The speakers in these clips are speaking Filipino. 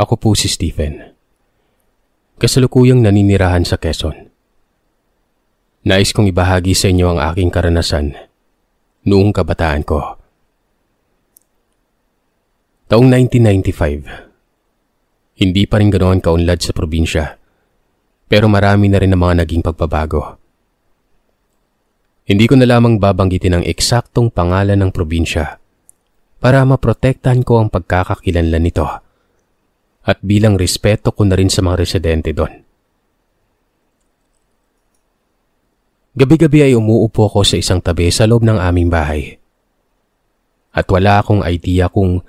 Ako po si Stephen. Kasalukuyang naninirahan sa Quezon. Nais kong ibahagi sa inyo ang aking karanasan noong kabataan ko. Taong 1995, hindi pa rin ganoon kaunlad sa probinsya pero marami na rin ang mga naging pagbabago. Hindi ko na lamang babanggitin ang eksaktong pangalan ng probinsya para maprotektahan ko ang pagkakakilanlan nito at bilang respeto ko na rin sa mga residente doon. Gabi-gabi ay umuupo ako sa isang tabi sa loob ng aming bahay. At wala akong idea kung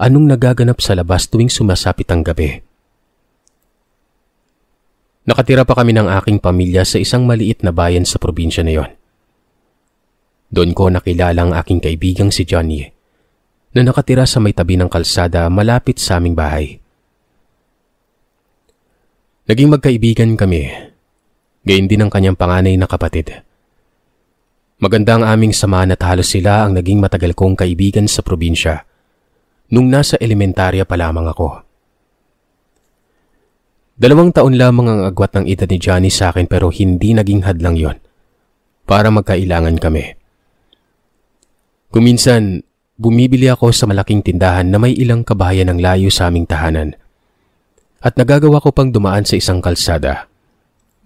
anong nagaganap sa labas tuwing sumasapit ang gabi. Nakatira pa kami ng aking pamilya sa isang maliit na bayan sa probinsya na yon. Doon ko nakilala ang aking kaibigang si Johnny na nakatira sa may tabi ng kalsada malapit sa aming bahay. Naging magkaibigan kami, gayon din ang kanyang panganay na kapatid. Maganda ang aming sama at halos sila ang naging matagal kong kaibigan sa probinsya nung nasa elementarya pa lamang ako. Dalawang taon lamang ang agwat ng edad ni Johnny sa akin pero hindi naging hadlang yon para magkailangan kami. Kuminsan, bumibili ako sa malaking tindahan na may ilang kabahayan ng layo sa aming tahanan – at nagagawa ko pang dumaan sa isang kalsada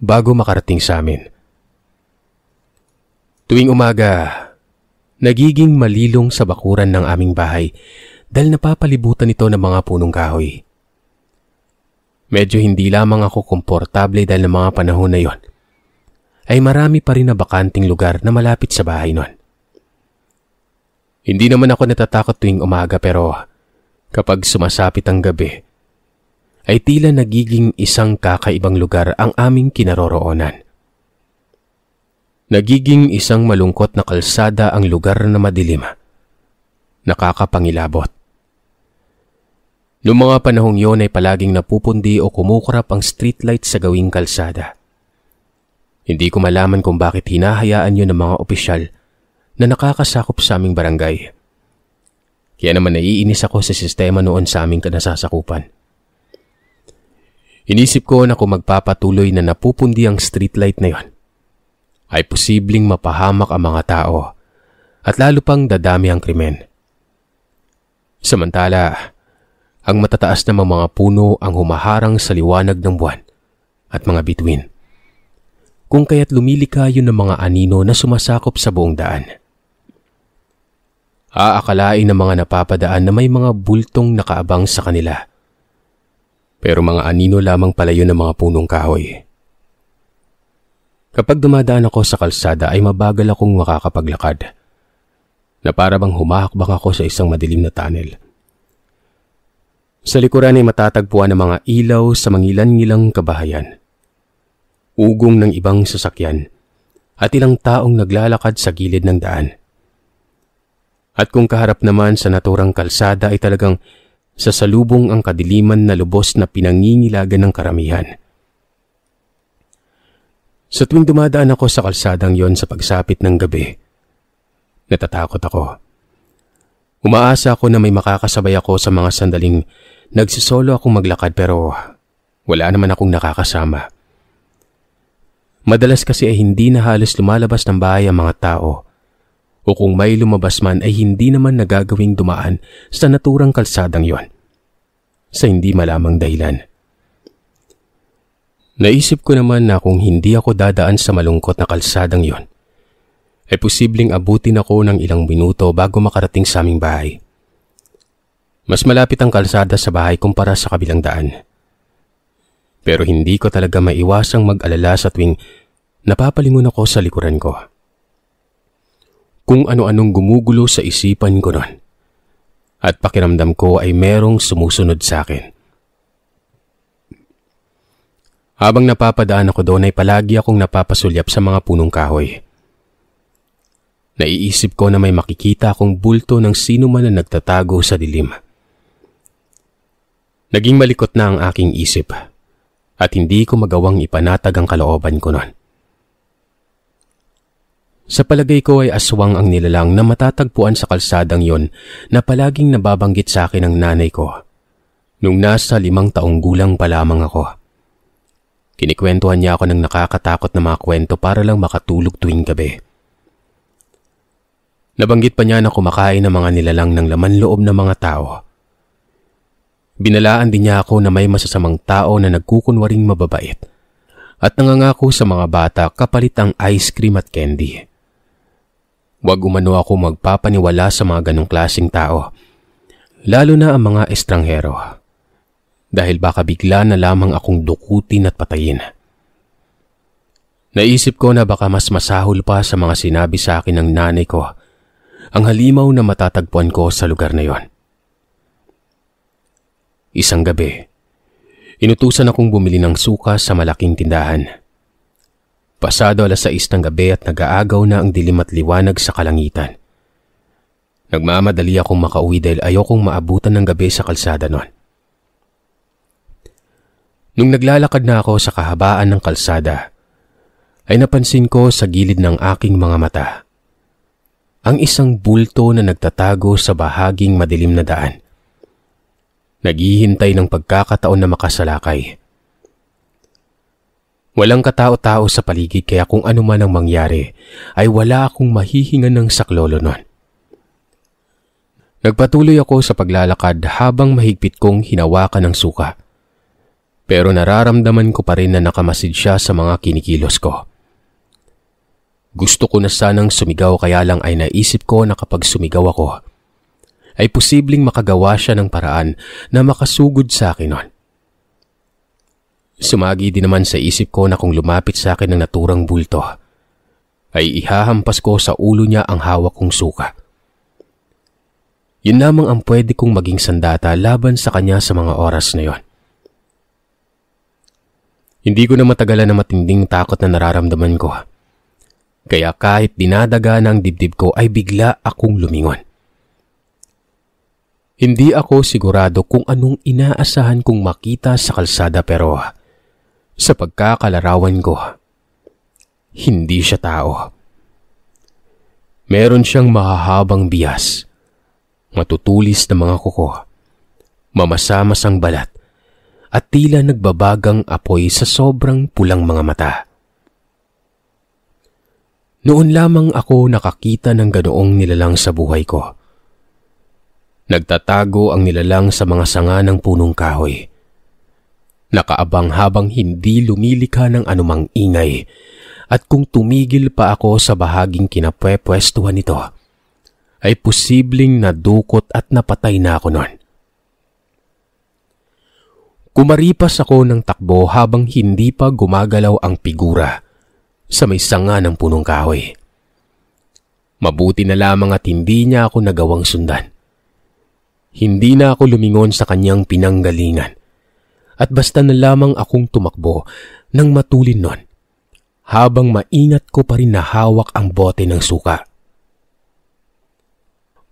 bago makarating sa amin. Tuwing umaga, nagiging malilong sa bakuran ng aming bahay dahil napapalibutan ito ng mga punong kahoy. Medyo hindi lamang ako komportable dahil ng mga panahon na yon ay marami pa rin na bakanting lugar na malapit sa bahay nun. Hindi naman ako natatakot tuwing umaga pero kapag sumasapit ang gabi, ay tila nagiging isang kakaibang lugar ang aming kinaroroonan. Nagiging isang malungkot na kalsada ang lugar na madilim. Nakakapangilabot. Noong mga panahong yon ay palaging napupundi o kumukurap ang streetlight sa gawing kalsada. Hindi ko malaman kung bakit hinahayaan yun ng mga opisyal na nakakasakop sa aming barangay. Kaya naman naiinis ako sa sistema noon sa aming kanasasakupan. Inisip ko na kung magpapatuloy na napupundi ang streetlight na yon, ay posibleng mapahamak ang mga tao at lalo pang dadami ang krimen. Samantala, ang matataas na mga puno ang humaharang sa liwanag ng buwan at mga bituin. Kung kaya't lumilikayo ng mga anino na sumasakop sa buong daan. Aakalain ng mga napapadaan na may mga bultong nakaabang sa kanila pero mga anino lamang pala yun ng mga punong kahoy. Kapag dumadaan ako sa kalsada ay mabagal akong makakapaglakad na para bang humahakbang ako sa isang madilim na tunnel. Sa likuran ay matatagpuan ng mga ilaw sa mangilan-ngilang kabahayan. Ugong ng ibang sasakyan at ilang taong naglalakad sa gilid ng daan. At kung kaharap naman sa naturang kalsada ay talagang sa salubong ang kadiliman na lubos na pinangingilagan ng karamihan. Sa tuwing dumadaan ako sa kalsadang yon sa pagsapit ng gabi, natatakot ako. Umaasa ako na may makakasabay ako sa mga sandaling nagsisolo akong maglakad pero wala naman akong nakakasama. Madalas kasi ay hindi na halos lumalabas ng bahay ang mga tao o kung may lumabas man ay hindi naman nagagawing dumaan sa naturang kalsadang yon. Sa hindi malamang dahilan. Naisip ko naman na kung hindi ako dadaan sa malungkot na kalsadang yon, ay posibleng abutin ako ng ilang minuto bago makarating sa aming bahay. Mas malapit ang kalsada sa bahay kumpara sa kabilang daan. Pero hindi ko talaga maiwasang mag-alala sa tuwing napapalingon ako sa likuran ko kung ano-anong gumugulo sa isipan ko noon. At pakiramdam ko ay merong sumusunod sa akin. Habang napapadaan ako doon ay palagi akong napapasulyap sa mga punong kahoy. Naiisip ko na may makikita akong bulto ng sino man na nagtatago sa dilim. Naging malikot na ang aking isip at hindi ko magawang ipanatag ang kalooban ko noon. Sa palagay ko ay aswang ang nilalang na matatagpuan sa kalsadang yon na palaging nababanggit sa akin ng nanay ko. Nung nasa limang taong gulang pa lamang ako. Kinikwentuhan niya ako ng nakakatakot na mga kwento para lang makatulog tuwing gabi. Nabanggit pa niya na kumakain ang mga nilalang ng laman loob ng mga tao. Binalaan din niya ako na may masasamang tao na nagkukunwaring mababait at nangangako sa mga bata kapalit ang ice cream at candy. Huwag umano ako magpapaniwala sa mga ganong klasing tao. Lalo na ang mga estranghero. Dahil baka bigla na lamang akong dukutin at patayin. Naisip ko na baka mas masahol pa sa mga sinabi sa akin ng nanay ko ang halimaw na matatagpuan ko sa lugar na yon. Isang gabi, inutusan akong bumili ng suka sa malaking tindahan. Pasado alas 6 ng gabi at nagaagaw na ang dilim at liwanag sa kalangitan. Nagmamadali akong makauwi dahil ayokong maabutan ng gabi sa kalsada noon. Nung naglalakad na ako sa kahabaan ng kalsada, ay napansin ko sa gilid ng aking mga mata ang isang bulto na nagtatago sa bahaging madilim na daan. Naghihintay ng pagkakataon na makasalakay Walang katao-tao sa paligid kaya kung ano man ang mangyari ay wala akong mahihingan ng saklolo nun. Nagpatuloy ako sa paglalakad habang mahigpit kong hinawakan ng suka. Pero nararamdaman ko pa rin na nakamasid siya sa mga kinikilos ko. Gusto ko na sanang sumigaw kaya lang ay naisip ko na kapag sumigaw ako, ay posibleng makagawa siya ng paraan na makasugod sa akin nun. Sumagi din naman sa isip ko na kung lumapit sa akin ang naturang bulto, ay ihahampas ko sa ulo niya ang hawak kong suka. Yun lamang ang pwede kong maging sandata laban sa kanya sa mga oras na yon. Hindi ko na matagalan na matinding takot na nararamdaman ko. Kaya kahit dinadaga ng dibdib ko ay bigla akong lumingon. Hindi ako sigurado kung anong inaasahan kong makita sa kalsada pero sa pagkakalarawan ko, hindi siya tao. Meron siyang mahahabang biyas, matutulis na mga kuko, mamasamasang balat, at tila nagbabagang apoy sa sobrang pulang mga mata. Noon lamang ako nakakita ng ganoong nilalang sa buhay ko. Nagtatago ang nilalang sa mga sanga ng punong kahoy nakaabang habang hindi lumilika ng anumang ingay at kung tumigil pa ako sa bahaging kinapwepwestuhan nito, ay posibleng nadukot at napatay na ako noon. Kumaripas ako ng takbo habang hindi pa gumagalaw ang figura sa may sanga ng punong kahoy. Mabuti na lamang at hindi niya ako nagawang sundan. Hindi na ako lumingon sa kanyang pinanggalingan at basta na lamang akong tumakbo nang matulin nun habang maingat ko pa rin nahawak ang bote ng suka.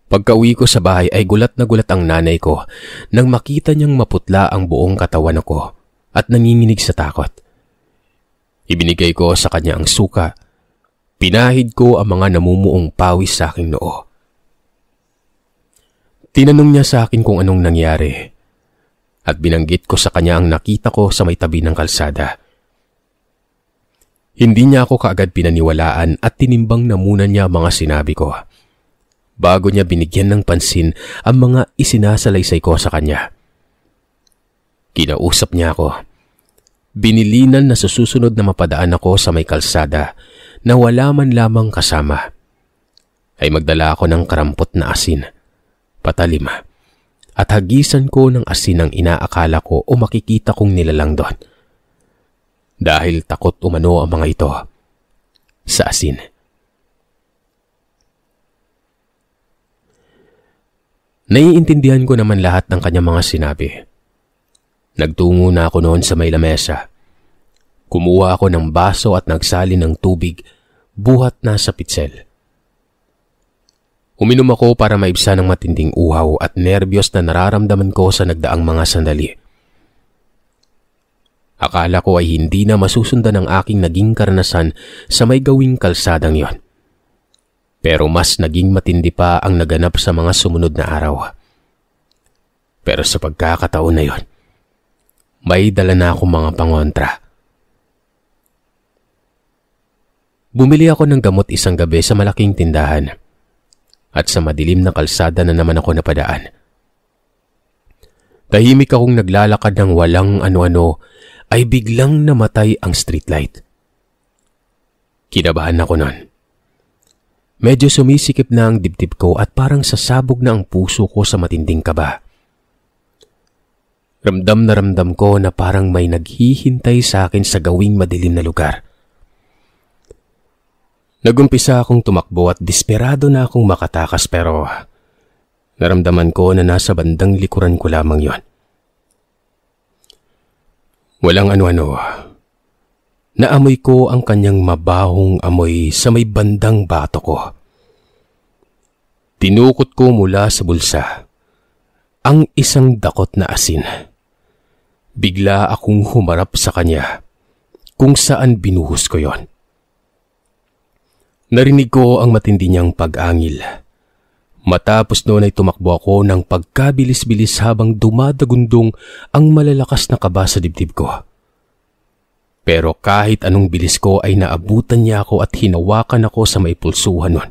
Pagkauwi ko sa bahay ay gulat na gulat ang nanay ko nang makita niyang maputla ang buong katawan ko at nanginginig sa takot. Ibinigay ko sa kanya ang suka. Pinahid ko ang mga namumuong pawis sa aking noo. Tinanong niya sa akin kung anong nangyari at binanggit ko sa kanya ang nakita ko sa may tabi ng kalsada. Hindi niya ako kaagad pinaniwalaan at tinimbang na muna niya mga sinabi ko. Bago niya binigyan ng pansin ang mga isinasalaysay ko sa kanya. Kinausap niya ako. Binilinan na sa susunod na mapadaan ako sa may kalsada na wala man lamang kasama. Ay magdala ako ng karampot na asin. Patalima at hagisan ko ng asin ang inaakala ko o makikita kong nilalang doon. Dahil takot umano ang mga ito sa asin. Naiintindihan ko naman lahat ng kanyang mga sinabi. Nagtungo na ako noon sa may lamesa. Kumuha ako ng baso at nagsali ng tubig buhat na sa pitsel. Uminom ako para maibsan ang matinding uhaw at nerbiyos na nararamdaman ko sa nagdaang mga sandali. Akala ko ay hindi na masusundan ang aking naging karanasan sa may gawing kalsadang yon. Pero mas naging matindi pa ang naganap sa mga sumunod na araw. Pero sa pagkakataon na yon, may dala na akong mga pangontra. Bumili ako ng gamot isang gabi sa malaking tindahan at sa madilim na kalsada na naman ako napadaan. Tahimik akong naglalakad ng walang ano-ano ay biglang namatay ang streetlight. Kinabahan ako nun. Medyo sumisikip na ang dibdib ko at parang sasabog na ang puso ko sa matinding kaba. Ramdam na ramdam ko na parang may naghihintay sa akin sa gawing madilim na lugar. Nagumpisa akong tumakbo at desperado na akong makatakas pero naramdaman ko na nasa bandang likuran ko lamang yon. Walang ano-ano. Naamoy ko ang kanyang mabahong amoy sa may bandang bato ko. Tinukot ko mula sa bulsa ang isang dakot na asin. Bigla akong humarap sa kanya kung saan binuhos ko yon. Narinig ko ang matindi niyang pag-angil. Matapos noon ay tumakbo ako ng pagkabilis-bilis habang dumadagundong ang malalakas na kaba sa dibdib ko. Pero kahit anong bilis ko ay naabutan niya ako at hinawakan ako sa may pulsuhan nun.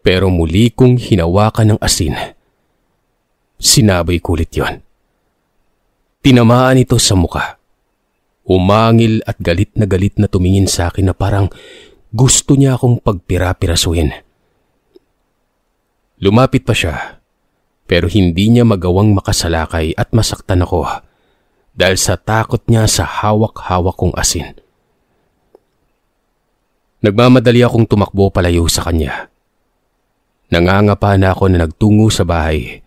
Pero muli kong hinawakan ng asin. Sinabay kulit yon. Tinamaan ito sa muka. Umangil at galit na galit na tumingin sa akin na parang gusto niya akong pagpira Lumapit pa siya, pero hindi niya magawang makasalakay at masaktan ako dahil sa takot niya sa hawak-hawak kong asin. Nagmamadali akong tumakbo palayo sa kanya. Nangangapa na ako na nagtungo sa bahay.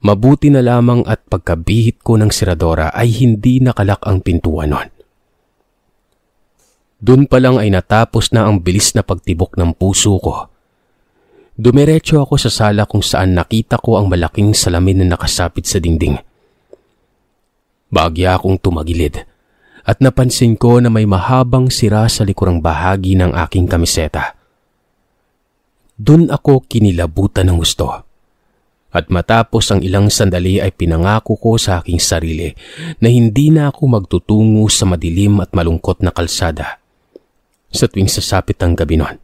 Mabuti na lamang at pagkabihit ko ng siradora ay hindi nakalak ang pintuan nun. Doon pa lang ay natapos na ang bilis na pagtibok ng puso ko. Dumiretso ako sa sala kung saan nakita ko ang malaking salamin na nakasapit sa dingding. Bagya akong tumagilid at napansin ko na may mahabang sira sa likurang bahagi ng aking kamiseta. Doon ako kinilabutan ng gusto. At matapos ang ilang sandali ay pinangako ko sa aking sarili na hindi na ako magtutungo sa madilim at malungkot na kalsada sa tuwing sasapit ang gabi noon.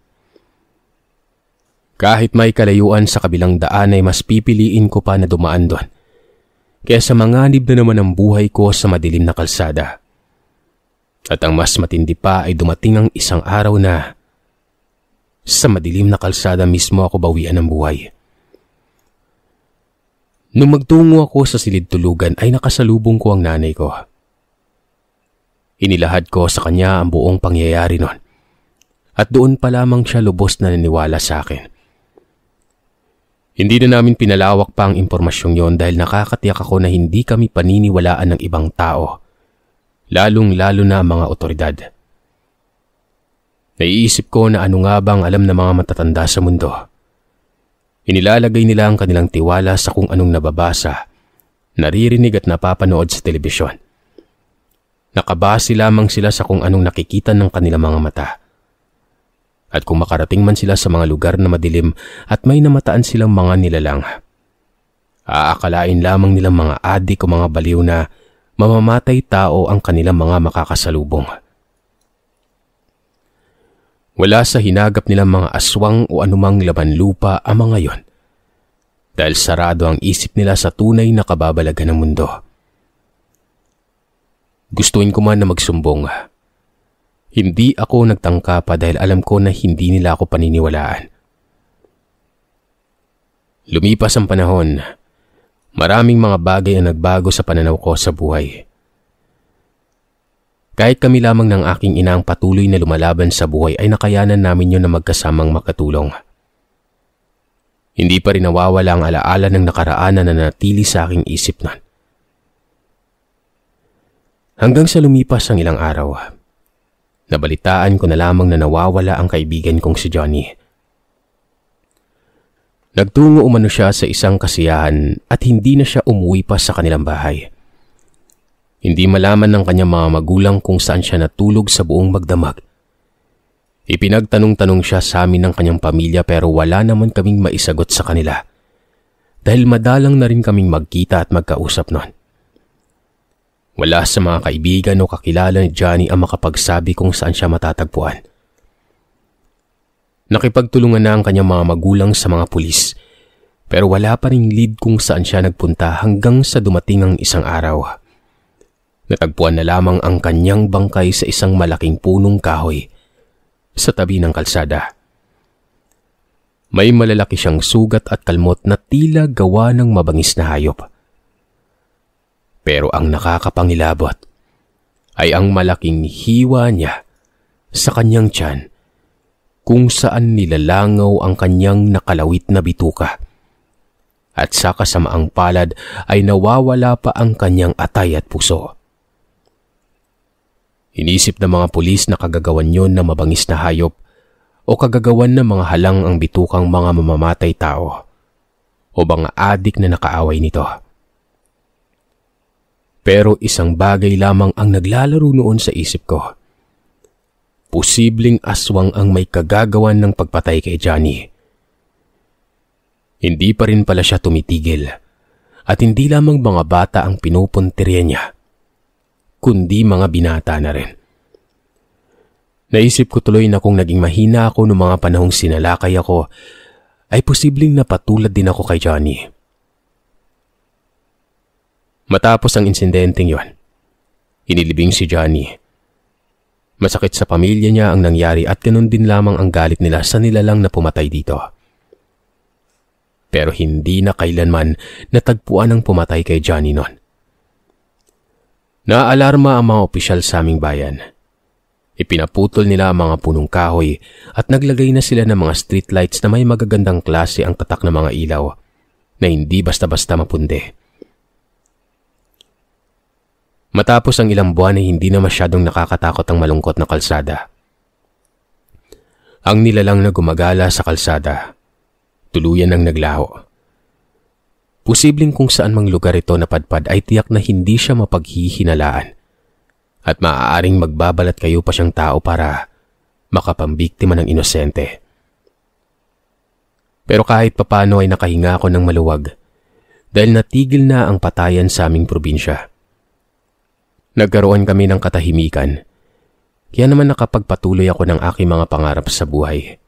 Kahit may kalayuan sa kabilang daan ay mas pipiliin ko pa na dumaan doon. Kaya sa manganib na naman ang buhay ko sa madilim na kalsada. At ang mas matindi pa ay dumating ang isang araw na sa madilim na kalsada mismo ako bawian ng buhay. Nung magtungo ako sa silid tulugan ay nakasalubong ko ang nanay ko. Inilahad ko sa kanya ang buong pangyayari noon at doon pa lamang siya lubos na naniwala sa akin. Hindi na namin pinalawak pa ang impormasyong yon dahil nakakatiyak ako na hindi kami paniniwalaan ng ibang tao, lalong-lalo na ang mga otoridad. Naiisip ko na ano nga ba ang alam ng mga matatanda sa mundo. Inilalagay nila ang kanilang tiwala sa kung anong nababasa, naririnig at napapanood sa telebisyon. Nakabase lamang sila sa kung anong nakikita ng kanilang mga mata at kung makarating man sila sa mga lugar na madilim at may namataan silang mga nilalang. Aakalain lamang nilang mga adik o mga baliw na mamamatay tao ang kanilang mga makakasalubong. Wala sa hinagap nilang mga aswang o anumang laban lupa ang mga yon dahil sarado ang isip nila sa tunay na kababalagan ng mundo. Gustuin ko man na magsumbong hindi ako nagtangka pa dahil alam ko na hindi nila ako paniniwalaan. Lumipas ang panahon. Maraming mga bagay ang nagbago sa pananaw ko sa buhay. Kahit kami lamang ng aking ina ang patuloy na lumalaban sa buhay ay nakayanan namin yun na magkasamang makatulong. Hindi pa rin nawawala ang alaala ng nakaraan na nanatili sa aking isip nun. Hanggang sa lumipas ang ilang araw, Nabalitaan ko na lamang na nawawala ang kaibigan kong si Johnny. Nagtungo umano siya sa isang kasiyahan at hindi na siya umuwi pa sa kanilang bahay. Hindi malaman ng kanyang mga magulang kung saan siya natulog sa buong magdamag. Ipinagtanong-tanong siya sa amin ng kanyang pamilya pero wala naman kaming maisagot sa kanila. Dahil madalang na rin kaming magkita at magkausap noon. Wala sa mga kaibigan o kakilala ni Johnny ang makapagsabi kung saan siya matatagpuan. Nakipagtulungan na ang kanyang mga magulang sa mga pulis pero wala pa rin lead kung saan siya nagpunta hanggang sa dumating ang isang araw. Natagpuan na lamang ang kanyang bangkay sa isang malaking punong kahoy sa tabi ng kalsada. May malalaki siyang sugat at kalmot na tila gawa ng mabangis na hayop. Pero ang nakakapangilabot ay ang malaking hiwa niya sa kanyang tiyan kung saan nilalangaw ang kanyang nakalawit na bituka. At sa kasamaang palad ay nawawala pa ang kanyang atay at puso. Inisip ng mga pulis na kagagawan yon ng mabangis na hayop o kagagawan ng mga halang ang bitukang mga mamamatay tao o mga adik na nakaaway nito. Pero isang bagay lamang ang naglalaro noon sa isip ko. Posibleng aswang ang may kagagawan ng pagpatay kay Johnny. Hindi pa rin pala siya tumitigil at hindi lamang mga bata ang pinupuntirya niya, kundi mga binata na rin. Naisip ko tuloy na kung naging mahina ako noong mga panahong sinalakay ako, ay posibleng napatulad din ako kay Johnny. Matapos ang insidenteng yon, inilibing si Johnny. Masakit sa pamilya niya ang nangyari at ganun din lamang ang galit nila sa nilalang na pumatay dito. Pero hindi na kailanman natagpuan ang pumatay kay Johnny noon. Naalarma ang mga opisyal sa aming bayan. Ipinaputol nila ang mga punong kahoy at naglagay na sila ng mga streetlights na may magagandang klase ang tatak ng mga ilaw na hindi basta-basta mapundi. Matapos ang ilang buwan ay hindi na masyadong nakakatakot ang malungkot na kalsada. Ang nilalang na gumagala sa kalsada, tuluyan ang naglaho. Posibleng kung saan mang lugar ito napadpad ay tiyak na hindi siya mapaghihinalaan at maaaring magbabalat kayo pa siyang tao para makapambiktima ng inosente. Pero kahit papano ay nakahinga ako ng maluwag dahil natigil na ang patayan sa aming probinsya. Nagkaroon kami ng katahimikan. Kaya naman nakapagpatuloy ako ng aking mga pangarap sa buhay.